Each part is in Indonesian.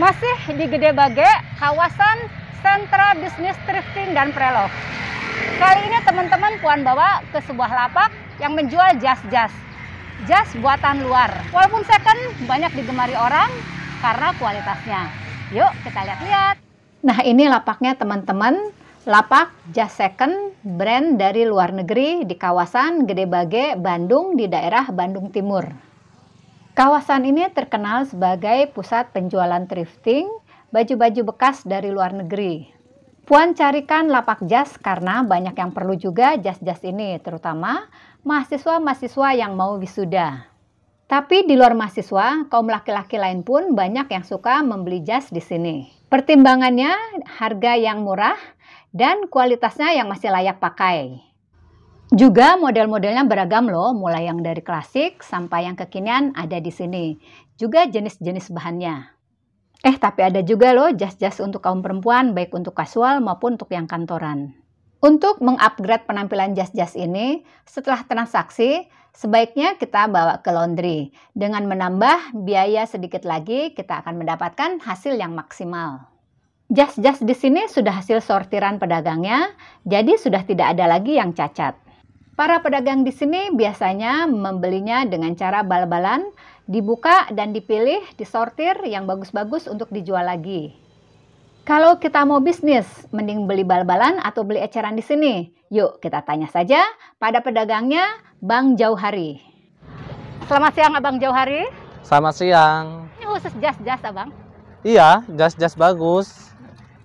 masih di Gede Bage, kawasan sentra bisnis thrifting dan preloved. Kali ini teman-teman Puan bawa ke sebuah lapak yang menjual jas-jas. Jas buatan luar. Walaupun second banyak digemari orang karena kualitasnya. Yuk kita lihat-lihat. Nah ini lapaknya teman-teman. Lapak Jas Second, brand dari luar negeri di kawasan Gede Bage, Bandung di daerah Bandung Timur. Kawasan ini terkenal sebagai pusat penjualan thrifting, baju-baju bekas dari luar negeri. Puan carikan lapak jas karena banyak yang perlu juga jas-jas ini, terutama mahasiswa-mahasiswa yang mau wisuda. Tapi di luar mahasiswa, kaum laki-laki lain pun banyak yang suka membeli jas di sini. Pertimbangannya harga yang murah dan kualitasnya yang masih layak pakai. Juga model-modelnya beragam loh, mulai yang dari klasik sampai yang kekinian ada di sini. Juga jenis-jenis bahannya. Eh, tapi ada juga loh jas-jas untuk kaum perempuan, baik untuk kasual maupun untuk yang kantoran. Untuk mengupgrade penampilan jas-jas ini, setelah transaksi, sebaiknya kita bawa ke laundry. Dengan menambah biaya sedikit lagi, kita akan mendapatkan hasil yang maksimal. Jas-jas di sini sudah hasil sortiran pedagangnya, jadi sudah tidak ada lagi yang cacat. Para pedagang di sini biasanya membelinya dengan cara bal-balan, dibuka dan dipilih, disortir yang bagus-bagus untuk dijual lagi. Kalau kita mau bisnis, mending beli bal-balan atau beli eceran di sini. Yuk kita tanya saja pada pedagangnya Bang Jauhari. Selamat siang Abang Jauhari. Selamat siang. Ini khusus jas-jas Abang? Iya, jas-jas bagus.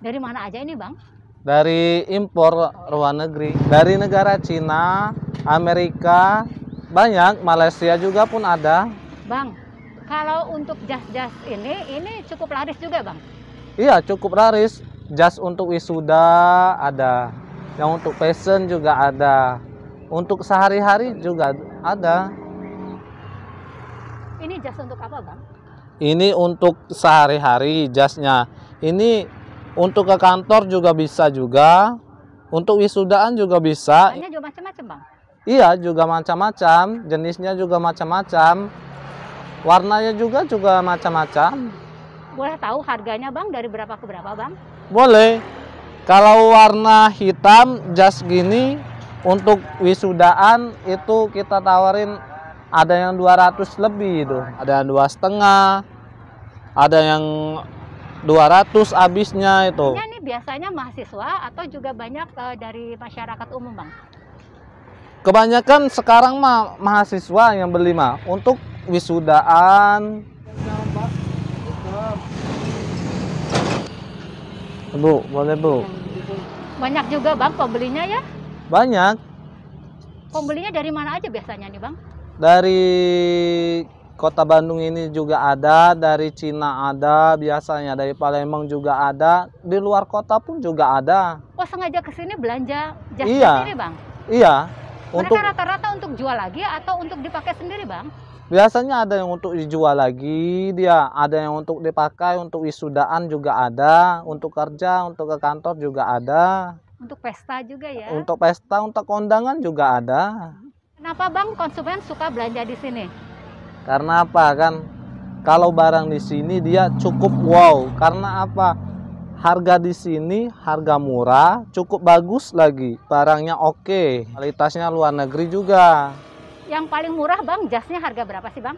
Dari mana aja ini Bang? dari impor luar negeri dari negara Cina, Amerika, banyak Malaysia juga pun ada. Bang, kalau untuk jas-jas ini ini cukup laris juga, Bang? Iya, cukup laris. Jas untuk wisuda ada. Yang untuk fashion juga ada. Untuk sehari-hari juga ada. Ini jas untuk apa, Bang? Ini untuk sehari-hari jasnya. Ini untuk ke kantor juga bisa juga. Untuk wisudaan juga bisa. Banyak juga macam-macam, Bang. Iya, juga macam-macam, jenisnya juga macam-macam. Warnanya juga juga macam-macam. Boleh tahu harganya, Bang, dari berapa ke berapa, Bang? Boleh. Kalau warna hitam jas gini untuk wisudaan itu kita tawarin ada yang 200 lebih itu, ada yang dua setengah, ada yang 200 habisnya itu. Ini iya biasanya mahasiswa atau juga banyak uh, dari masyarakat umum, Bang? Kebanyakan sekarang mah mahasiswa yang beli mah untuk wisudaan. Bu, boleh Bu. Banyak juga Bang pembelinya ya? Banyak. Pembelinya dari mana aja biasanya nih, Bang? Dari Kota Bandung ini juga ada, dari Cina ada biasanya, dari Palembang juga ada, di luar kota pun juga ada. Oh sengaja ke sini belanja jas iya. sendiri bang? Iya. Untuk... rata-rata untuk jual lagi atau untuk dipakai sendiri bang? Biasanya ada yang untuk dijual lagi, dia ada yang untuk dipakai, untuk wisudaan juga ada, untuk kerja, untuk ke kantor juga ada. Untuk pesta juga ya? Untuk pesta, untuk kondangan juga ada. Kenapa bang konsumen suka belanja di sini? Karena apa kan? Kalau barang di sini dia cukup wow. Karena apa? Harga di sini harga murah, cukup bagus lagi. Barangnya oke, okay. kualitasnya luar negeri juga. Yang paling murah Bang, jasnya harga berapa sih Bang?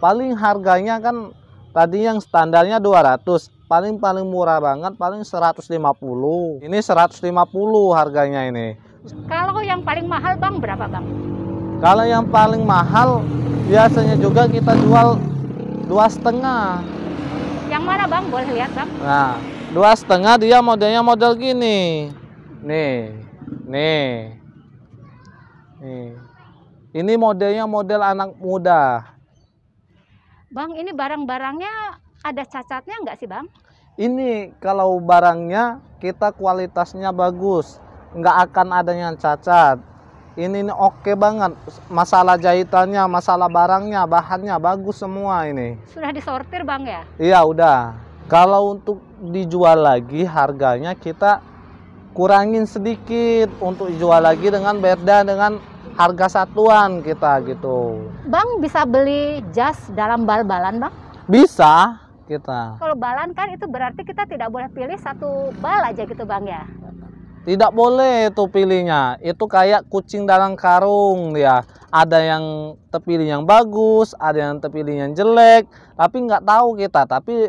Paling harganya kan tadi yang standarnya 200, paling paling murah banget paling 150 ini 150 harganya ini kalau yang paling mahal bang berapa bang kalau yang paling mahal biasanya juga kita jual dua setengah yang mana bang boleh lihat bang nah dua setengah dia modelnya model gini nih nih nih ini modelnya model anak muda bang ini barang-barangnya ada cacatnya nggak sih bang ini kalau barangnya kita kualitasnya bagus nggak akan adanya cacat ini, ini oke banget masalah jahitannya masalah barangnya bahannya bagus semua ini sudah disortir bang ya iya udah kalau untuk dijual lagi harganya kita kurangin sedikit untuk jual lagi dengan beda dengan harga satuan kita gitu bang bisa beli jas dalam bal-balan bang bisa kita kalau balan kan itu berarti kita tidak boleh pilih satu bal aja gitu bang ya tidak boleh itu pilihnya. Itu kayak kucing dalam karung ya. Ada yang terpilih yang bagus, ada yang terpilih yang jelek. Tapi nggak tahu kita. Tapi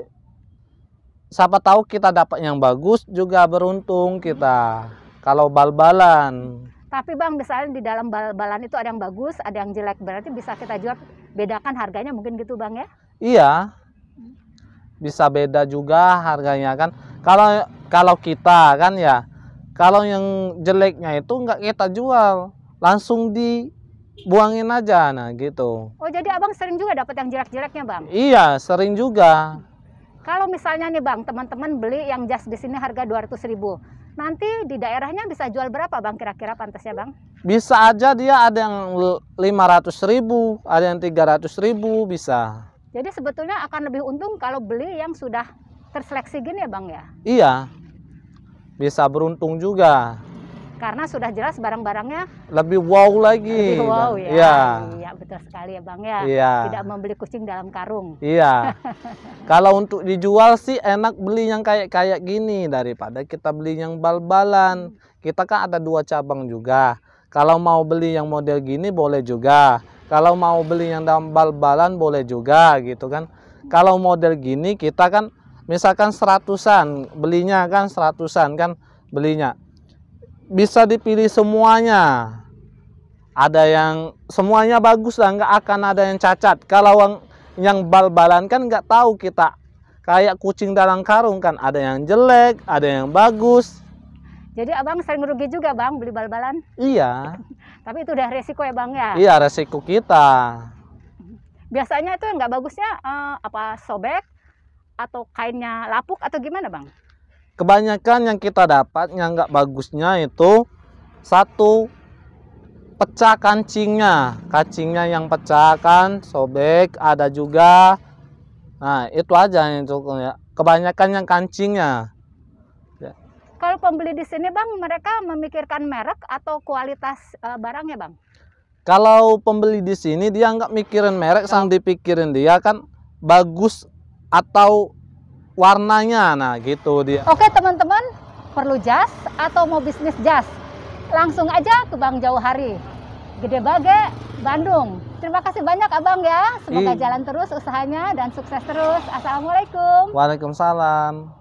siapa tahu kita dapat yang bagus juga beruntung kita. Kalau bal-balan. Tapi bang, misalnya di dalam bal-balan itu ada yang bagus, ada yang jelek. Berarti bisa kita jual bedakan harganya mungkin gitu bang ya? Iya. Bisa beda juga harganya kan. Kalau kalau kita kan ya kalau yang jeleknya itu nggak kita jual, langsung dibuangin aja nah gitu. Oh, jadi Abang sering juga dapat yang jelek-jeleknya, Bang? Iya, sering juga. Kalau misalnya nih, Bang, teman-teman beli yang jas di sini harga dua ratus ribu, nanti di daerahnya bisa jual berapa bang kira-kira pantasnya bang? Bisa aja dia ada yang lima ratus ribu, ada yang tiga ratus ribu bisa. Jadi sebetulnya akan lebih untung kalau beli yang sudah terseleksi gini ya bang ya? Iya bisa beruntung juga karena sudah jelas barang-barangnya lebih wow lagi. Lebih wow ya. Iya, ya, betul sekali ya Bang ya. ya. Tidak membeli kucing dalam karung. Iya. Kalau untuk dijual sih enak beli yang kayak kayak gini daripada kita beli yang bal-balan. Hmm. Kita kan ada dua cabang juga. Kalau mau beli yang model gini boleh juga. Kalau mau beli yang dalam bal-balan boleh juga gitu kan. Hmm. Kalau model gini kita kan misalkan seratusan belinya kan seratusan kan belinya bisa dipilih semuanya ada yang semuanya bagus lah nggak akan ada yang cacat kalau yang bal-balan kan nggak tahu kita kayak kucing dalam karung kan ada yang jelek ada yang bagus jadi abang sering rugi juga bang beli bal-balan iya tapi itu udah resiko ya bang ya iya resiko kita biasanya itu yang nggak bagusnya uh, apa sobek atau kainnya lapuk atau gimana bang? Kebanyakan yang kita dapat yang nggak bagusnya itu satu pecah kancingnya, kancingnya yang pecah kan sobek, ada juga. Nah itu aja yang cukupnya. Kebanyakan yang kancingnya. Ya. Kalau pembeli di sini bang, mereka memikirkan merek atau kualitas uh, barangnya bang? Kalau pembeli di sini dia nggak mikirin merek, sang dipikirin dia kan bagus atau warnanya nah gitu dia oke teman-teman perlu jas atau mau bisnis jas langsung aja ke Bang Jauhari, Gede Bage Bandung terima kasih banyak abang ya semoga Ih. Iya. jalan terus usahanya dan sukses terus assalamualaikum waalaikumsalam